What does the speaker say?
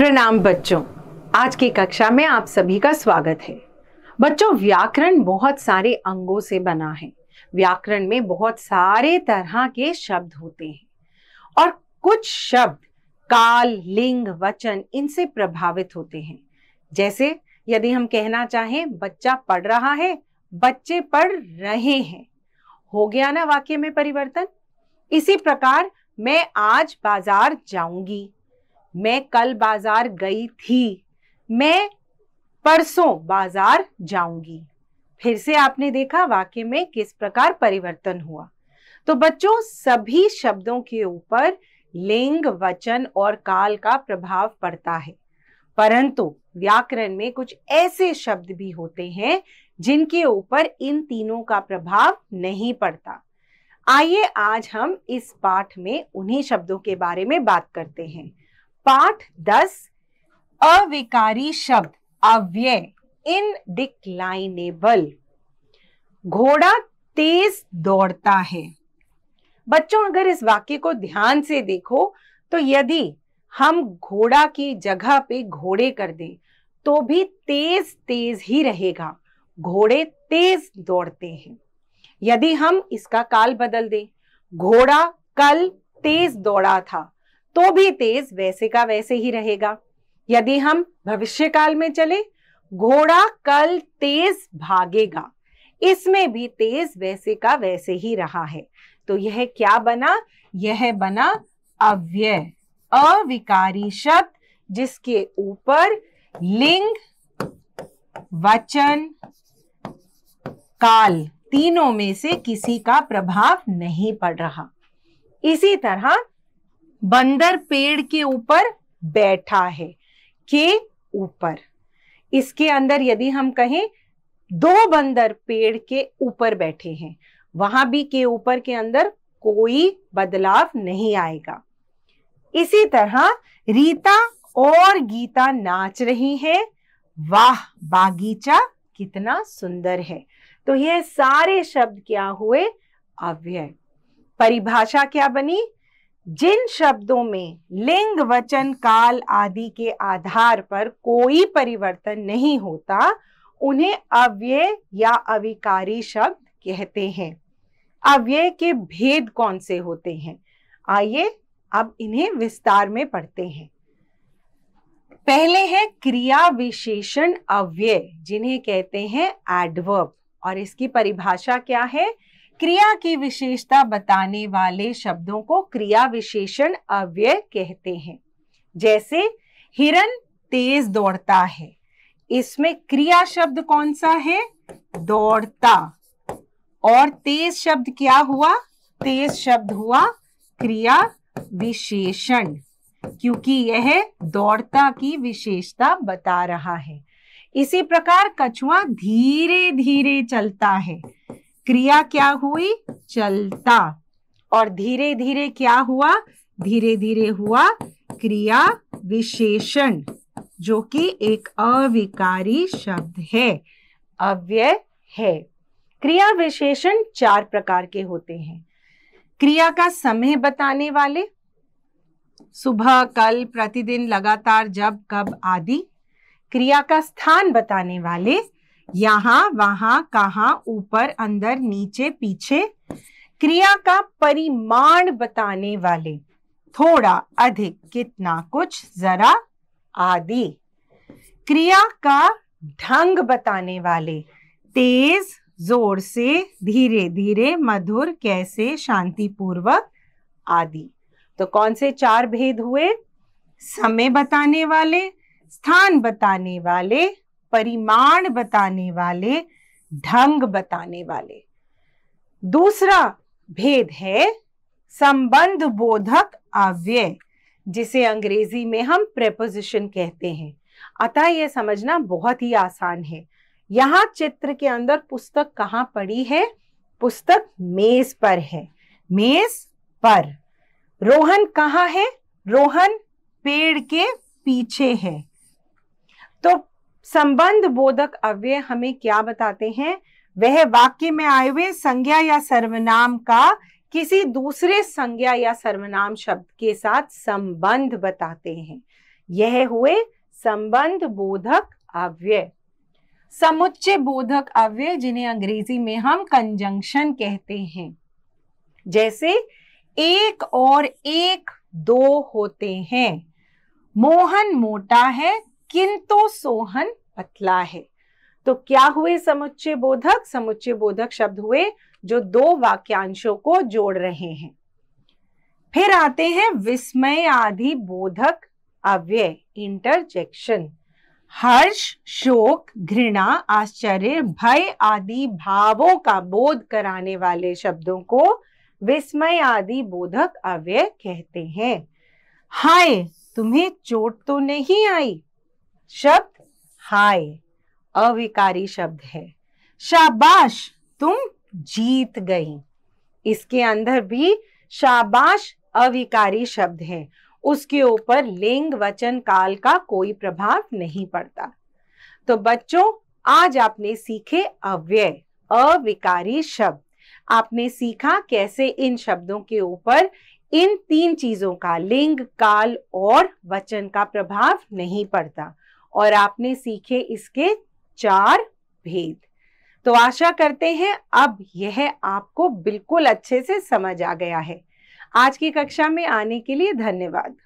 प्रणाम बच्चों आज की कक्षा में आप सभी का स्वागत है बच्चों व्याकरण बहुत सारे अंगों से बना है व्याकरण में बहुत सारे तरह के शब्द होते हैं और कुछ शब्द काल लिंग वचन इनसे प्रभावित होते हैं जैसे यदि हम कहना चाहें बच्चा पढ़ रहा है बच्चे पढ़ रहे हैं हो गया ना वाक्य में परिवर्तन इसी प्रकार मैं आज बाजार जाऊंगी मैं कल बाजार गई थी मैं परसों बाजार जाऊंगी फिर से आपने देखा वाक्य में किस प्रकार परिवर्तन हुआ तो बच्चों सभी शब्दों के ऊपर लिंग वचन और काल का प्रभाव पड़ता है परंतु व्याकरण में कुछ ऐसे शब्द भी होते हैं जिनके ऊपर इन तीनों का प्रभाव नहीं पड़ता आइए आज हम इस पाठ में उन्हीं शब्दों के बारे में बात करते हैं पाठ दस अविकारी शब्द अव्यय इन डिक्लाइनेबल घोड़ा तेज दौड़ता है बच्चों अगर इस वाक्य को ध्यान से देखो तो यदि हम घोड़ा की जगह पे घोड़े कर दें तो भी तेज तेज ही रहेगा घोड़े तेज दौड़ते हैं यदि हम इसका काल बदल दें घोड़ा कल तेज दौड़ा था तो भी तेज वैसे का वैसे ही रहेगा यदि हम भविष्य काल में चले घोड़ा कल तेज भागेगा इसमें भी तेज वैसे का वैसे ही रहा है तो यह क्या बना यह बना अव्यय अविकारी शब्द जिसके ऊपर लिंग वचन काल तीनों में से किसी का प्रभाव नहीं पड़ रहा इसी तरह बंदर पेड़ के ऊपर बैठा है के ऊपर इसके अंदर यदि हम कहें दो बंदर पेड़ के ऊपर बैठे हैं वहां भी के ऊपर के अंदर कोई बदलाव नहीं आएगा इसी तरह रीता और गीता नाच रही है वाह बागीचा कितना सुंदर है तो यह सारे शब्द क्या हुए अव्यय परिभाषा क्या बनी जिन शब्दों में लिंग वचन काल आदि के आधार पर कोई परिवर्तन नहीं होता उन्हें अव्यय या अविकारी शब्द कहते हैं अव्यय के भेद कौन से होते हैं आइए अब इन्हें विस्तार में पढ़ते हैं पहले है क्रिया विशेषण अव्यय जिन्हें कहते हैं एडवर्ब और इसकी परिभाषा क्या है क्रिया की विशेषता बताने वाले शब्दों को क्रिया विशेषण अव्यय कहते हैं जैसे हिरन तेज दौड़ता है इसमें क्रिया शब्द कौन सा है दौड़ता और तेज शब्द क्या हुआ तेज शब्द हुआ क्रिया विशेषण क्योंकि यह दौड़ता की विशेषता बता रहा है इसी प्रकार कछुआ धीरे धीरे चलता है क्रिया क्या हुई चलता और धीरे धीरे क्या हुआ धीरे धीरे हुआ क्रिया विशेषण जो कि एक अविकारी शब्द है अव्यय है क्रिया विशेषण चार प्रकार के होते हैं क्रिया का समय बताने वाले सुबह कल प्रतिदिन लगातार जब कब आदि क्रिया का स्थान बताने वाले यहाँ वहां कहा ऊपर अंदर नीचे पीछे क्रिया का परिमाण बताने वाले थोड़ा अधिक कितना कुछ जरा आदि क्रिया का ढंग बताने वाले तेज जोर से धीरे धीरे मधुर कैसे शांतिपूर्वक आदि तो कौन से चार भेद हुए समय बताने वाले स्थान बताने वाले परिमाण बताने वाले ढंग बताने वाले दूसरा भेद है संबंध बोधक अव्यय जिसे अंग्रेजी में हम प्रेपोजिशन कहते हैं अतः यह समझना बहुत ही आसान है यहाँ चित्र के अंदर पुस्तक कहाँ पड़ी है पुस्तक मेज पर है मेज पर रोहन कहाँ है रोहन पेड़ के पीछे है तो संबंध बोधक अव्यय हमें क्या बताते हैं वह वाक्य में आए हुए संज्ञा या सर्वनाम का किसी दूसरे संज्ञा या सर्वनाम शब्द के साथ संबंध बताते हैं यह हुए संबंध बोधक अव्यय समुच्चय बोधक अव्यय जिन्हें अंग्रेजी में हम कंजंक्शन कहते हैं जैसे एक और एक दो होते हैं मोहन मोटा है किंतु सोहन पतला है तो क्या हुए समुच्चय बोधक समुच्चय बोधक शब्द हुए जो दो वाक्यांशों को जोड़ रहे हैं फिर आते हैं विस्मय आदि बोधक अव्यय इंटरजेक्शन हर्ष शोक घृणा आश्चर्य भय आदि भावों का बोध कराने वाले शब्दों को विस्मय आदि बोधक अव्यय कहते हैं हाय तुम्हें चोट तो नहीं आई शब्द हाय अविकारी शब्द है शाबाश तुम जीत गई इसके अंदर भी शाबाश अविकारी शब्द है उसके ऊपर लिंग वचन काल का कोई प्रभाव नहीं पड़ता तो बच्चों आज आपने सीखे अव्यय अविकारी शब्द आपने सीखा कैसे इन शब्दों के ऊपर इन तीन चीजों का लिंग काल और वचन का प्रभाव नहीं पड़ता और आपने सीखे इसके चार भेद तो आशा करते हैं अब यह आपको बिल्कुल अच्छे से समझ आ गया है आज की कक्षा में आने के लिए धन्यवाद